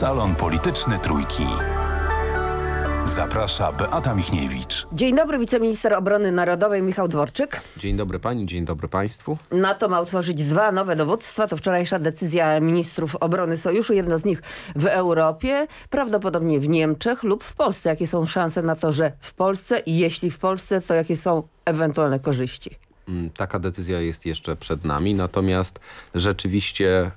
Salon Polityczny Trójki. Zaprasza Beata Michniewicz. Dzień dobry, wiceminister obrony narodowej Michał Dworczyk. Dzień dobry pani, dzień dobry państwu. NATO ma utworzyć dwa nowe dowództwa. To wczorajsza decyzja ministrów obrony sojuszu. Jedno z nich w Europie, prawdopodobnie w Niemczech lub w Polsce. Jakie są szanse na to, że w Polsce i jeśli w Polsce, to jakie są ewentualne korzyści? Mm, taka decyzja jest jeszcze przed nami, natomiast rzeczywiście e,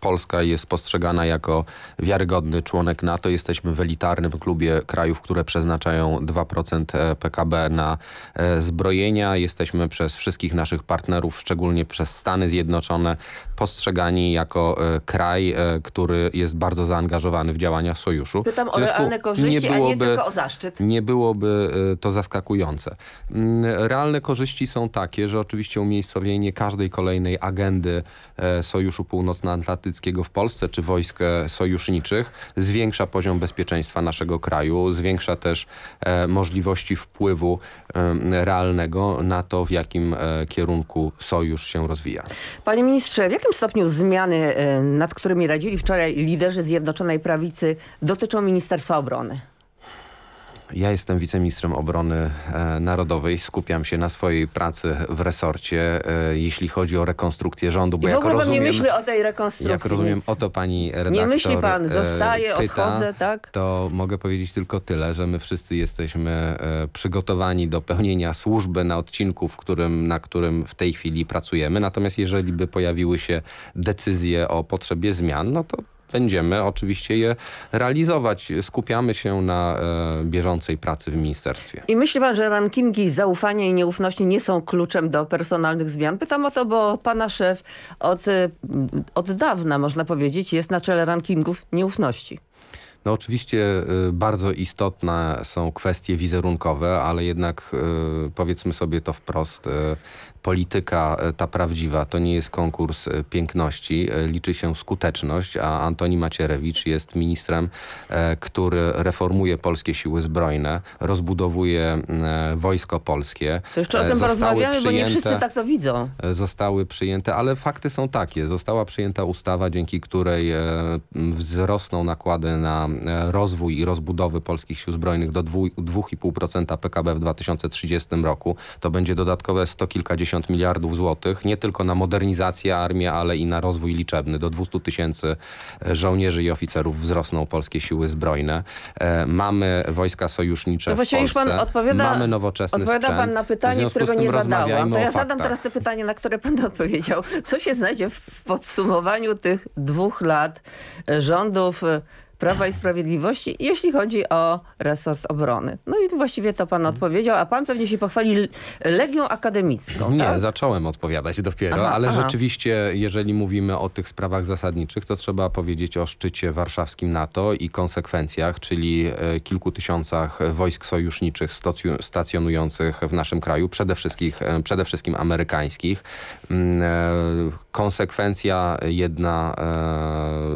Polska jest postrzegana jako wiarygodny członek NATO. Jesteśmy w elitarnym klubie krajów, które przeznaczają 2% PKB e, na e, zbrojenia. Jesteśmy przez wszystkich naszych partnerów, szczególnie przez Stany Zjednoczone, postrzegani jako kraj, który jest bardzo zaangażowany w działania sojuszu. Pytam o realne korzyści, nie byłoby, a nie tylko o zaszczyt. Nie byłoby to zaskakujące. Mm, realne korzyści są takie, takie, że oczywiście umiejscowienie każdej kolejnej agendy e, Sojuszu Północnoatlantyckiego w Polsce czy wojsk e, sojuszniczych zwiększa poziom bezpieczeństwa naszego kraju, zwiększa też e, możliwości wpływu realnego na to, w jakim kierunku sojusz się rozwija. Panie ministrze, w jakim stopniu zmiany, nad którymi radzili wczoraj liderzy Zjednoczonej Prawicy dotyczą Ministerstwa Obrony? Ja jestem wiceministrem obrony e, narodowej, skupiam się na swojej pracy w resorcie, e, jeśli chodzi o rekonstrukcję rządu. Bo I w ogóle rozumiem, nie o tej rekonstrukcji. Jak rozumiem, nic. o to pani redaktor Nie myśli pan, e, zostaję, pyta, odchodzę, tak? To mogę powiedzieć tylko tyle, że my wszyscy jesteśmy przygotowani do pełnienia służby na odcinku, w którym, na którym w tej chwili pracujemy. Natomiast jeżeli by pojawiły się decyzje o potrzebie zmian, no to będziemy oczywiście je realizować. Skupiamy się na e, bieżącej pracy w ministerstwie. I myśli pan, że rankingi zaufania i nieufności nie są kluczem do personalnych zmian? Pytam o to, bo pana szef od, mm, od dawna, można powiedzieć, jest na czele rankingów nieufności. No oczywiście y, bardzo istotne są kwestie wizerunkowe, ale jednak y, powiedzmy sobie to wprost, y, polityka ta prawdziwa to nie jest konkurs piękności, liczy się skuteczność, a Antoni Macierewicz jest ministrem, który reformuje polskie siły zbrojne, rozbudowuje wojsko polskie. To jeszcze o tym porozmawiamy, bo nie wszyscy tak to widzą. Zostały przyjęte, ale fakty są takie. Została przyjęta ustawa, dzięki której wzrosną nakłady na E, rozwój i rozbudowy polskich sił zbrojnych do 2,5% PKB w 2030 roku. To będzie dodatkowe sto kilkadziesiąt miliardów złotych, nie tylko na modernizację armii, ale i na rozwój liczebny. Do 200 tysięcy e, żołnierzy i oficerów wzrosną polskie siły zbrojne. E, mamy wojska sojusznicze to w Polsce. Już pan odpowiada, Mamy nowoczesny Odpowiada sprzęt. pan na pytanie, którego nie zadałam. To ja zadam teraz to pytanie, na które pan odpowiedział. Co się znajdzie w podsumowaniu tych dwóch lat rządów Prawa i Sprawiedliwości, jeśli chodzi o resort obrony. No i właściwie to pan odpowiedział, a pan pewnie się pochwali Legią Akademicką. Nie, tak? zacząłem odpowiadać dopiero, aha, ale aha. rzeczywiście, jeżeli mówimy o tych sprawach zasadniczych, to trzeba powiedzieć o szczycie warszawskim NATO i konsekwencjach, czyli e, kilku tysiącach wojsk sojuszniczych stacjonujących w naszym kraju, przede wszystkim, e, przede wszystkim amerykańskich. Mm, e, konsekwencja jedna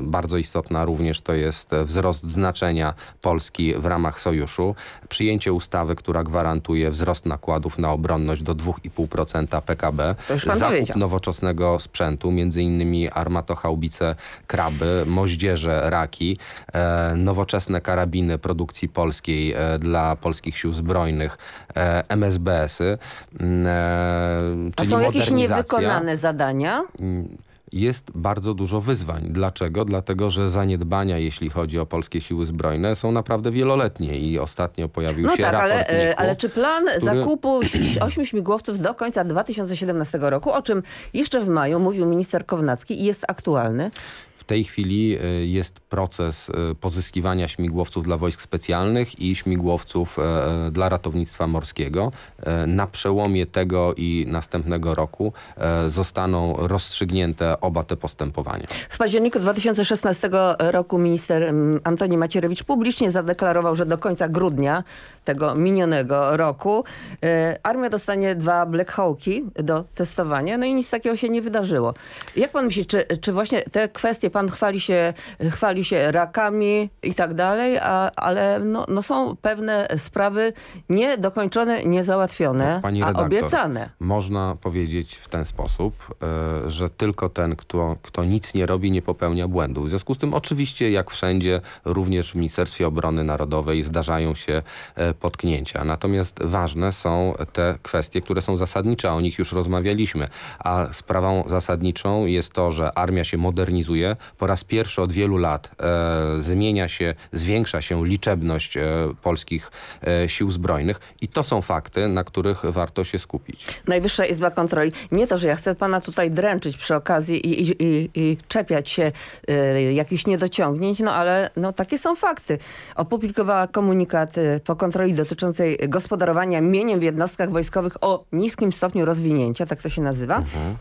bardzo istotna również to jest wzrost znaczenia Polski w ramach sojuszu, przyjęcie ustawy, która gwarantuje wzrost nakładów na obronność do 2,5% PKB, zakup powiedział. nowoczesnego sprzętu, między innymi armatochałbice, kraby, moździerze, raki, e, nowoczesne karabiny produkcji polskiej e, dla polskich sił zbrojnych, e, MSBS-y, mm, e, czyli A są jakieś niewykonane zadania? Mm, jest bardzo dużo wyzwań. Dlaczego? Dlatego, że zaniedbania, jeśli chodzi o polskie siły zbrojne, są naprawdę wieloletnie i ostatnio pojawił no się tak, raport. Ale, ale czy plan który... zakupu 8 śmigłowców do końca 2017 roku, o czym jeszcze w maju mówił minister Kownacki, jest aktualny? tej chwili y, jest proces y, pozyskiwania śmigłowców dla wojsk specjalnych i śmigłowców e, e, dla ratownictwa morskiego. E, na przełomie tego i następnego roku zostaną rozstrzygnięte oba te postępowania. W październiku 2016 roku minister mm, Antoni Macierewicz publicznie zadeklarował, że do końca grudnia tego minionego roku armia dostanie dwa Black Hawki do testowania. No i nic takiego się nie wydarzyło. Jak pan myśli, czy, czy właśnie te kwestie pan pan chwali się, chwali się rakami i tak dalej, a, ale no, no są pewne sprawy niedokończone, niezałatwione, tak, Pani redaktor, a obiecane. Można powiedzieć w ten sposób, e, że tylko ten, kto, kto nic nie robi, nie popełnia błędów. W związku z tym oczywiście, jak wszędzie, również w Ministerstwie Obrony Narodowej zdarzają się y, potknięcia. Natomiast ważne są te kwestie, które są zasadnicze, o nich już rozmawialiśmy. A sprawą zasadniczą jest to, że armia się modernizuje, po raz pierwszy od wielu lat e, zmienia się, zwiększa się liczebność e, polskich e, sił zbrojnych i to są fakty, na których warto się skupić. Najwyższa Izba Kontroli. Nie to, że ja chcę pana tutaj dręczyć przy okazji i, i, i, i czepiać się y, jakichś niedociągnięć, no ale no, takie są fakty. Opublikowała komunikat e, po kontroli dotyczącej gospodarowania mieniem w jednostkach wojskowych o niskim stopniu rozwinięcia, tak to się nazywa. Mhm.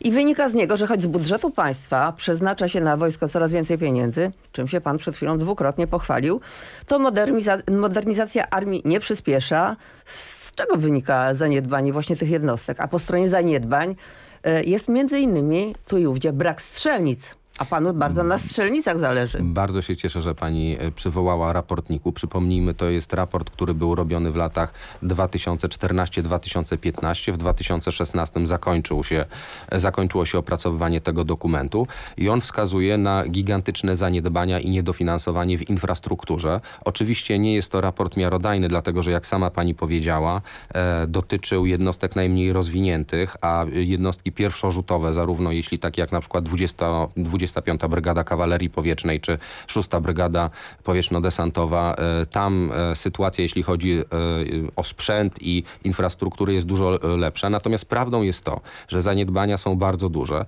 I wynika z niego, że choć z budżetu państwa przeznacza się na wojsko coraz więcej pieniędzy, czym się pan przed chwilą dwukrotnie pochwalił, to moderniza modernizacja armii nie przyspiesza. Z czego wynika zaniedbanie właśnie tych jednostek? A po stronie zaniedbań e, jest między innymi tu i ówdzie brak strzelnic a panu bardzo na strzelnicach zależy. Bardzo się cieszę, że pani e, przywołała raportniku. Przypomnijmy, to jest raport, który był robiony w latach 2014-2015. W 2016 zakończył się, e, zakończyło się opracowywanie tego dokumentu i on wskazuje na gigantyczne zaniedbania i niedofinansowanie w infrastrukturze. Oczywiście nie jest to raport miarodajny, dlatego że jak sama pani powiedziała, e, dotyczył jednostek najmniej rozwiniętych, a jednostki pierwszorzutowe, zarówno jeśli takie jak na przykład 20, 20 35. Brygada Kawalerii Powietrznej czy 6. Brygada Powietrzno-Desantowa. E, tam e, sytuacja, jeśli chodzi e, o sprzęt i infrastruktury jest dużo lepsza. Natomiast prawdą jest to, że zaniedbania są bardzo duże.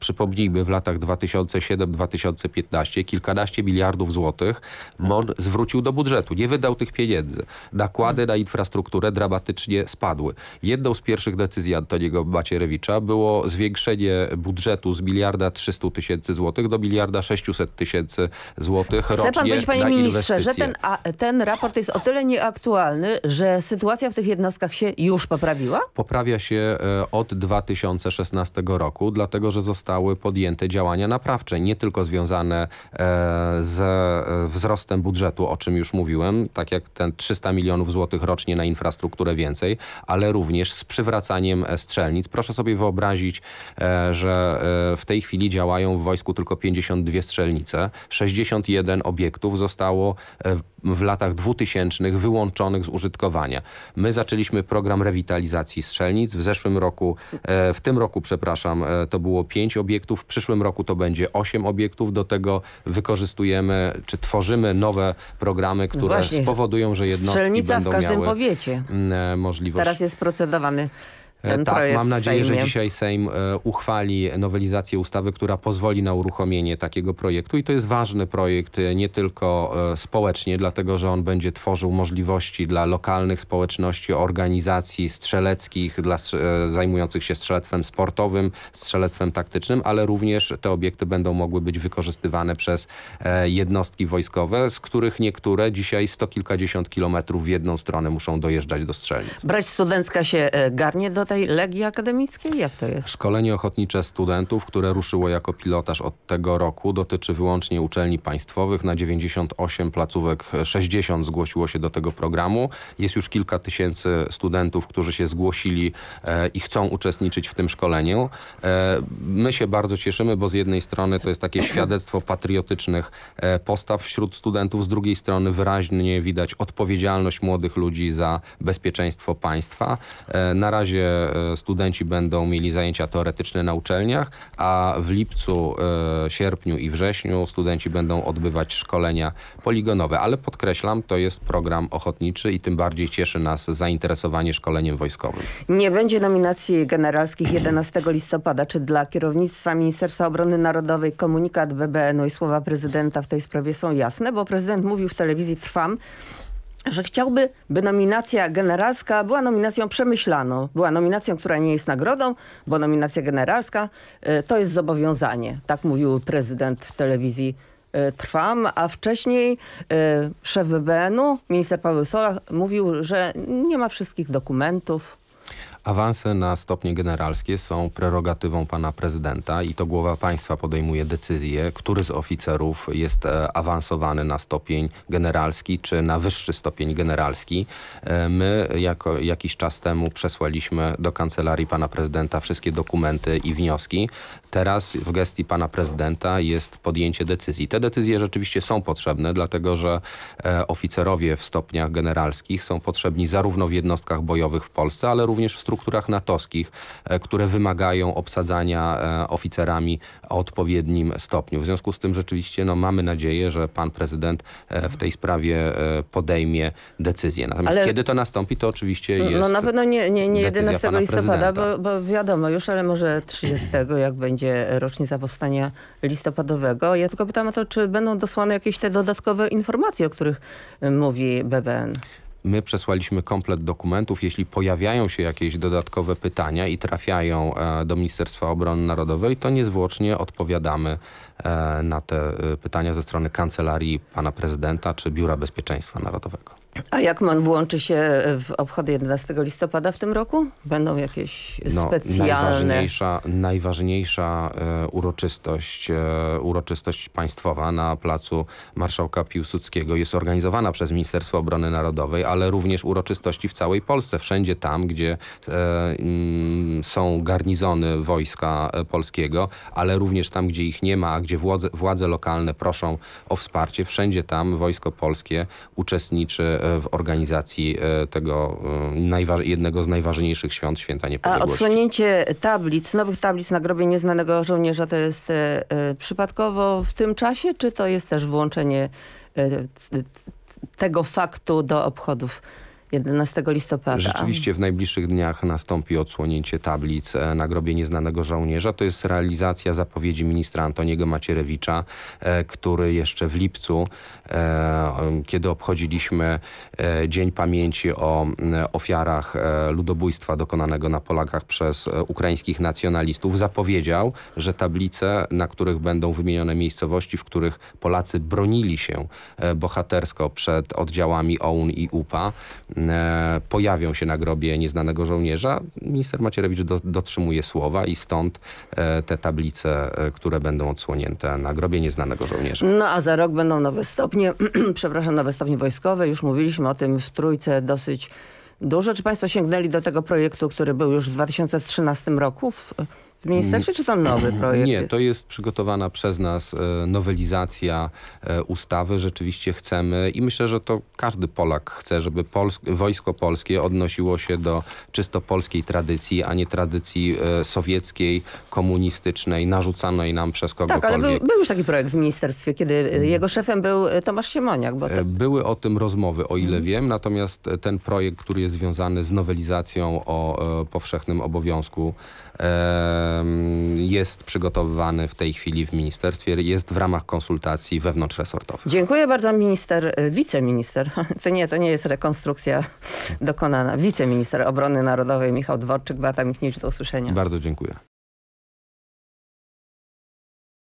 Przypomnijmy w latach 2007-2015 kilkanaście miliardów złotych MON zwrócił do budżetu. Nie wydał tych pieniędzy. Nakłady na infrastrukturę dramatycznie spadły. Jedną z pierwszych decyzji Antoniego Macierewicza było zwiększenie budżetu z miliarda 3 300 tysięcy złotych do miliarda 600 tysięcy złotych rocznie Chce pan powiedzieć, panie ministrze, inwestycje. że ten, a, ten raport jest o tyle nieaktualny, że sytuacja w tych jednostkach się już poprawiła? Poprawia się e, od 2016 roku, dlatego że zostały podjęte działania naprawcze, nie tylko związane e, z e, wzrostem budżetu, o czym już mówiłem, tak jak ten 300 milionów złotych rocznie na infrastrukturę więcej, ale również z przywracaniem strzelnic. Proszę sobie wyobrazić, że w tej chwili działają w wojsku tylko 52 strzelnice. 61 obiektów zostało e, w latach 2000 wyłączonych z użytkowania. My zaczęliśmy program rewitalizacji strzelnic. W zeszłym roku, e, w tym roku, przepraszam, e, to było 5 obiektów. W przyszłym roku to będzie 8 obiektów. Do tego wykorzystujemy, czy tworzymy nowe programy, no które Właśnie. spowodują, że jednostki Strzelnica w każdym powiecie. możliwość. Teraz jest procedowany E, Ten tak, mam nadzieję, że dzisiaj Sejm e, uchwali nowelizację ustawy, która pozwoli na uruchomienie takiego projektu i to jest ważny projekt e, nie tylko społecznie, dlatego że on będzie tworzył możliwości dla lokalnych społeczności, organizacji strzeleckich, dla zajmujących się strzelectwem sportowym, strzelectwem taktycznym, ale również te obiekty będą mogły być wykorzystywane przez jednostki wojskowe, z których niektóre dzisiaj sto kilkadziesiąt kilometrów w jedną stronę muszą dojeżdżać do strzelnic. Brać studencka się garnie do tej Legii Akademickiej? Jak to jest? Szkolenie ochotnicze studentów, które ruszyło jako pilotaż od tego roku, dotyczy wyłącznie uczelni państwowych. Na 98 placówek 60 zgłosiło się do tego programu. Jest już kilka tysięcy studentów, którzy się zgłosili e, i chcą uczestniczyć w tym szkoleniu. E, my się bardzo cieszymy, bo z jednej strony to jest takie świadectwo patriotycznych e, postaw wśród studentów, z drugiej strony wyraźnie widać odpowiedzialność młodych ludzi za bezpieczeństwo państwa. E, na razie E, studenci będą mieli zajęcia teoretyczne na uczelniach, a w lipcu, e, sierpniu i wrześniu studenci będą odbywać szkolenia poligonowe. Ale podkreślam, to jest program ochotniczy i tym bardziej cieszy nas zainteresowanie szkoleniem wojskowym. Nie będzie nominacji generalskich 11 listopada. Czy dla kierownictwa Ministerstwa Obrony Narodowej komunikat BBN-u i słowa prezydenta w tej sprawie są jasne? Bo prezydent mówił w telewizji Trwam, że chciałby, by nominacja generalska była nominacją przemyślaną, była nominacją, która nie jest nagrodą, bo nominacja generalska e, to jest zobowiązanie. Tak mówił prezydent w telewizji e, Trwam, a wcześniej e, szef BBN-u, minister Paweł Sola mówił, że nie ma wszystkich dokumentów, Awanse na stopnie generalskie są prerogatywą pana prezydenta i to głowa państwa podejmuje decyzję, który z oficerów jest e, awansowany na stopień generalski czy na wyższy stopień generalski. E, my jako, jakiś czas temu przesłaliśmy do kancelarii pana prezydenta wszystkie dokumenty i wnioski. Teraz w gestii pana prezydenta jest podjęcie decyzji. Te decyzje rzeczywiście są potrzebne, dlatego że e, oficerowie w stopniach generalskich są potrzebni zarówno w jednostkach bojowych w Polsce, ale również w strukturach strukturach natowskich, e, które wymagają obsadzania e, oficerami o odpowiednim stopniu. W związku z tym rzeczywiście no, mamy nadzieję, że pan prezydent e, w tej sprawie podejmie decyzję. Natomiast ale... kiedy to nastąpi, to oczywiście no, no, jest No na pewno nie, nie, nie 11 listopada, bo, bo wiadomo już, ale może 30, jak będzie rocznica powstania listopadowego. Ja tylko pytam o to, czy będą dosłane jakieś te dodatkowe informacje, o których y, mówi BBN. My przesłaliśmy komplet dokumentów. Jeśli pojawiają się jakieś dodatkowe pytania i trafiają e, do Ministerstwa Obrony Narodowej, to niezwłocznie odpowiadamy e, na te e, pytania ze strony Kancelarii Pana Prezydenta czy Biura Bezpieczeństwa Narodowego. A jak man włączy się e, w obchody 11 listopada w tym roku? Będą jakieś no, specjalne... Najważniejsza, najważniejsza e, uroczystość, e, uroczystość państwowa na placu Marszałka Piłsudskiego jest organizowana przez Ministerstwo Obrony Narodowej, ale również uroczystości w całej Polsce, wszędzie tam, gdzie e, m, mm, są garnizony wojska e, polskiego, ale również tam, gdzie ich nie ma, a gdzie władze, władze lokalne proszą o wsparcie, wszędzie tam Wojsko Polskie uczestniczy E, w organizacji e, tego e, jednego z najważniejszych świąt, Święta Niepodległości. A odsłonięcie tablic, nowych tablic na grobie nieznanego żołnierza to jest przypadkowo w tym czasie, czy to jest też włączenie tego faktu do obchodów 11 listopada. Rzeczywiście w najbliższych dniach nastąpi odsłonięcie tablic e, na grobie nieznanego żołnierza. To jest realizacja zapowiedzi ministra Antoniego Macierewicza, e, który jeszcze w lipcu, e, kiedy obchodziliśmy Dzień Pamięci o ofiarach ludobójstwa dokonanego na Polakach przez ukraińskich nacjonalistów, zapowiedział, że tablice, na których będą wymienione miejscowości, w których Polacy bronili się bohatersko przed oddziałami OUN i UPA, E, pojawią się na grobie nieznanego żołnierza, minister Macierewicz do, dotrzymuje słowa i stąd e, te tablice, e, które będą odsłonięte na grobie nieznanego żołnierza. No a za rok będą nowe stopnie, przepraszam, nowe stopnie wojskowe. Już mówiliśmy o tym w Trójce dosyć dużo. Czy państwo sięgnęli do tego projektu, który był już w 2013 roku? w ministerstwie, czy to nowy projekt? Nie, jest? to jest przygotowana przez nas e, nowelizacja e, ustawy. Rzeczywiście chcemy i myślę, że to każdy Polak chce, żeby wojsko polskie odnosiło się do czysto polskiej tradycji, a nie tradycji e, sowieckiej, komunistycznej, narzucanej nam przez kogokolwiek. Tak, ale był, był już taki projekt w ministerstwie, kiedy jego szefem był Tomasz Siemoniak. Bo to... Były o tym rozmowy, o ile mhm. wiem, natomiast ten projekt, który jest związany z nowelizacją o powszechnym obowiązku jest przygotowywany w tej chwili w ministerstwie, jest w ramach konsultacji wewnątrzresortowych. Dziękuję bardzo minister, e, wiceminister, to nie, to nie jest rekonstrukcja dokonana, wiceminister obrony narodowej Michał Dworczyk, Beata Michnicz, do usłyszenia. Bardzo dziękuję.